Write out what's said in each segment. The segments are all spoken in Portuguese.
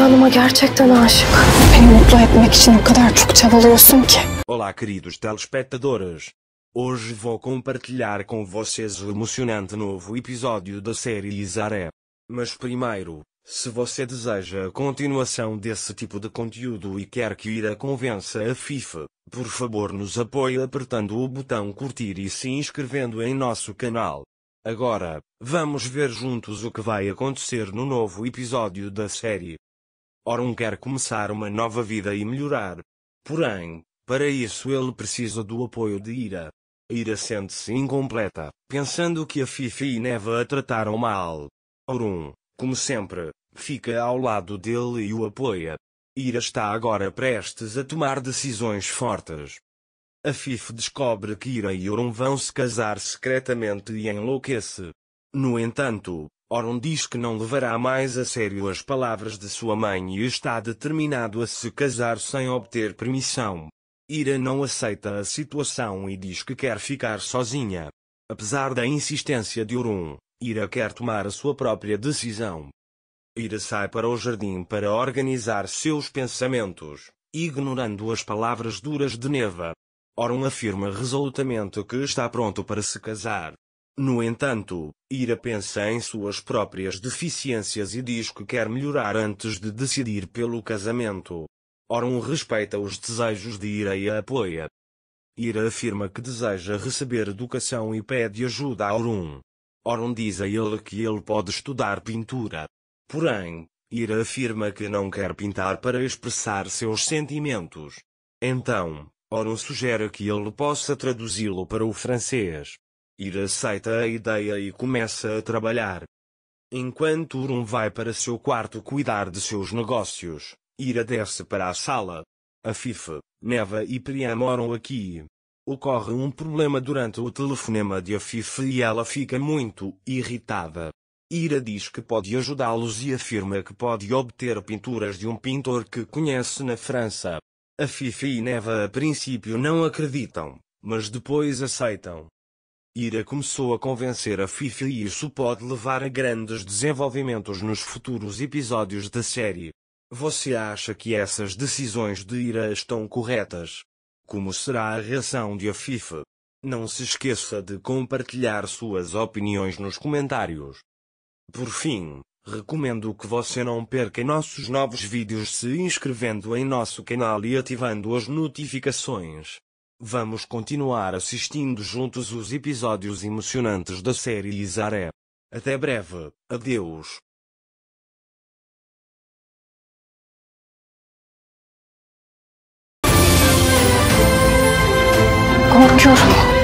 Hanım'a gerçekten aşık. Beni mutlu etmek için o kadar çok çabalıyorsun ki. Olá queridos telespectadores. Hoje vou compartilhar com vocês o emocionante novo episódio da série Isaré. Mas primeiro, se você deseja a continuação desse tipo de conteúdo e quer que Ira convença a FIFA, por favor nos apoie apertando o botão curtir e se inscrevendo em nosso canal. Agora, vamos ver juntos o que vai acontecer no novo episódio da série. Orun quer começar uma nova vida e melhorar. Porém, para isso ele precisa do apoio de Ira. Ira sente-se incompleta, pensando que a Fifi e Neva a trataram mal. Orun, como sempre, fica ao lado dele e o apoia. Ira está agora prestes a tomar decisões fortes a FIF descobre que Ira e Oron vão se casar secretamente e enlouquece. No entanto, Oron diz que não levará mais a sério as palavras de sua mãe e está determinado a se casar sem obter permissão. Ira não aceita a situação e diz que quer ficar sozinha. Apesar da insistência de Oron, Ira quer tomar a sua própria decisão. Ira sai para o jardim para organizar seus pensamentos, ignorando as palavras duras de Neva. Orun afirma resolutamente que está pronto para se casar. No entanto, Ira pensa em suas próprias deficiências e diz que quer melhorar antes de decidir pelo casamento. Orun respeita os desejos de Ira e a apoia. Ira afirma que deseja receber educação e pede ajuda a Orun. Orun diz a ele que ele pode estudar pintura. Porém, Ira afirma que não quer pintar para expressar seus sentimentos. Então, Oro sugere que ele possa traduzi-lo para o francês. Ir aceita a ideia e começa a trabalhar. Enquanto Urum vai para seu quarto cuidar de seus negócios, Ira desce para a sala. A FIFA, Neva e Priya moram aqui. Ocorre um problema durante o telefonema de Afife e ela fica muito irritada. Ira diz que pode ajudá-los e afirma que pode obter pinturas de um pintor que conhece na França. A Fifi e Neva a princípio não acreditam, mas depois aceitam. Ira começou a convencer a Fifi e isso pode levar a grandes desenvolvimentos nos futuros episódios da série. Você acha que essas decisões de Ira estão corretas? Como será a reação de a Fifi? Não se esqueça de compartilhar suas opiniões nos comentários. Por fim, Recomendo que você não perca nossos novos vídeos se inscrevendo em nosso canal e ativando as notificações. Vamos continuar assistindo juntos os episódios emocionantes da série Isaré. Até breve, adeus. Como que eu vou?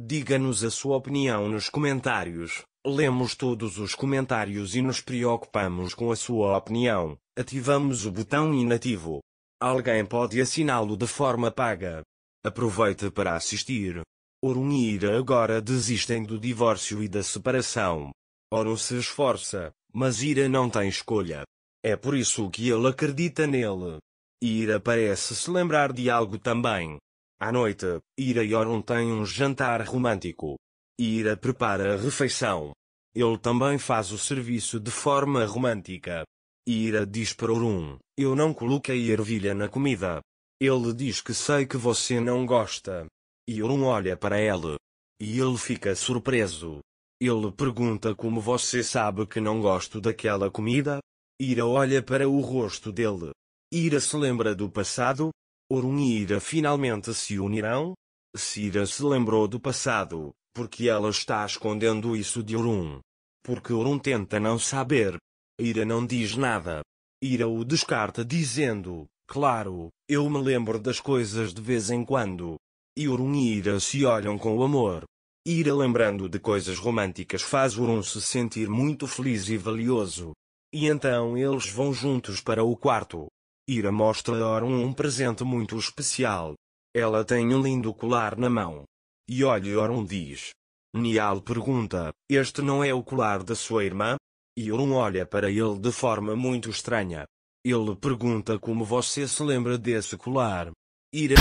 Diga-nos a sua opinião nos comentários. Lemos todos os comentários e nos preocupamos com a sua opinião. Ativamos o botão inativo. Alguém pode assiná-lo de forma paga. Aproveite para assistir. Orun e Ira agora desistem do divórcio e da separação. Orun se esforça, mas Ira não tem escolha. É por isso que ele acredita nele. Ira parece se lembrar de algo também. À noite, Ira e Orun têm um jantar romântico. Ira prepara a refeição. Ele também faz o serviço de forma romântica. Ira diz para Orun, eu não coloquei ervilha na comida. Ele diz que sei que você não gosta. E Orun olha para ele. E ele fica surpreso. Ele pergunta como você sabe que não gosto daquela comida? Ira olha para o rosto dele. Ira se lembra do passado, Orun e Ira finalmente se unirão? Cira se lembrou do passado, porque ela está escondendo isso de Orun. Porque Orun tenta não saber. Ira não diz nada. Ira o descarta dizendo, claro, eu me lembro das coisas de vez em quando. E Orun e Ira se olham com amor. Ira lembrando de coisas românticas faz Orun se sentir muito feliz e valioso. E então eles vão juntos para o quarto. Ira mostra a Orun um presente muito especial. Ela tem um lindo colar na mão. E olhe Orun diz. Nial pergunta, este não é o colar da sua irmã? E Orun olha para ele de forma muito estranha. Ele pergunta como você se lembra desse colar. Ira...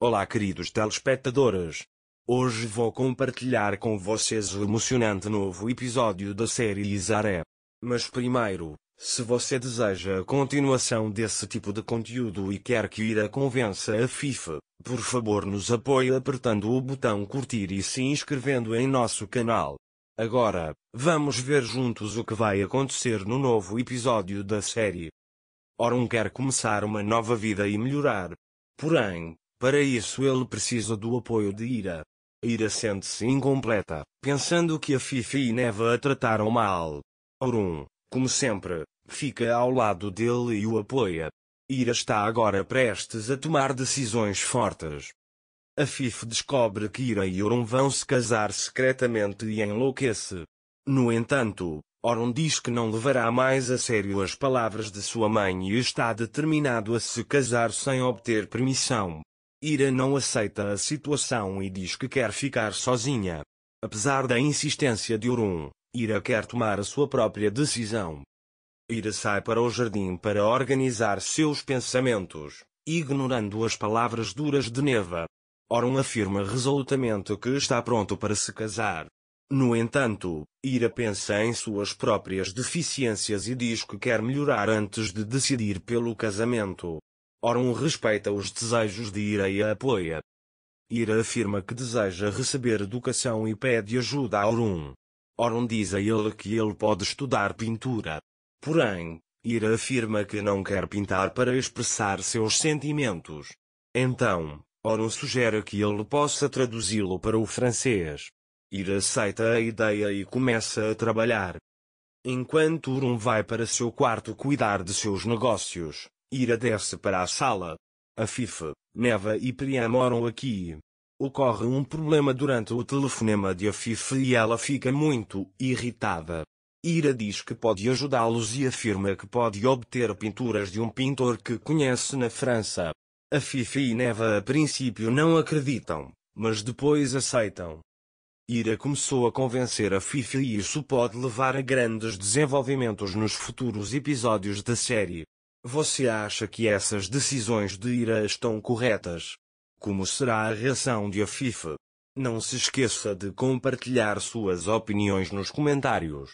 Olá queridos telespectadores. Hoje vou compartilhar com vocês o emocionante novo episódio da série Isaré. Mas primeiro, se você deseja a continuação desse tipo de conteúdo e quer que Ira convença a FIFA, por favor nos apoie apertando o botão curtir e se inscrevendo em nosso canal. Agora, vamos ver juntos o que vai acontecer no novo episódio da série. Orun quer começar uma nova vida e melhorar. Porém, para isso ele precisa do apoio de Ira. Ira sente-se incompleta, pensando que a Fifi e Neva a trataram mal. Aurum, como sempre, fica ao lado dele e o apoia. Ira está agora prestes a tomar decisões fortes. A Fifi descobre que Ira e Aurum vão se casar secretamente e enlouquece. No entanto, Aurum diz que não levará mais a sério as palavras de sua mãe e está determinado a se casar sem obter permissão. Ira não aceita a situação e diz que quer ficar sozinha. Apesar da insistência de Urum, Ira quer tomar a sua própria decisão. Ira sai para o jardim para organizar seus pensamentos, ignorando as palavras duras de Neva. Orun afirma resolutamente que está pronto para se casar. No entanto, Ira pensa em suas próprias deficiências e diz que quer melhorar antes de decidir pelo casamento. Orum respeita os desejos de Ira e a apoia. Ira afirma que deseja receber educação e pede ajuda a Orum. Orum diz a ele que ele pode estudar pintura. Porém, Ira afirma que não quer pintar para expressar seus sentimentos. Então, Orum sugere que ele possa traduzi-lo para o francês. Ira aceita a ideia e começa a trabalhar. Enquanto Orum vai para seu quarto cuidar de seus negócios, Ira desce para a sala. A FIFA, Neva e Priam moram aqui. Ocorre um problema durante o telefonema de a FIFA e ela fica muito irritada. Ira diz que pode ajudá-los e afirma que pode obter pinturas de um pintor que conhece na França. A Fifa e Neva a princípio não acreditam, mas depois aceitam. Ira começou a convencer a Fifa e isso pode levar a grandes desenvolvimentos nos futuros episódios da série. Você acha que essas decisões de ira estão corretas? Como será a reação de a FIFA? Não se esqueça de compartilhar suas opiniões nos comentários.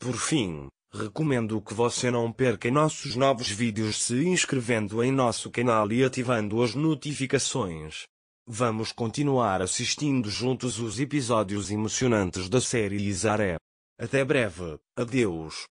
Por fim, recomendo que você não perca nossos novos vídeos se inscrevendo em nosso canal e ativando as notificações. Vamos continuar assistindo juntos os episódios emocionantes da série Isaré. Até breve, adeus.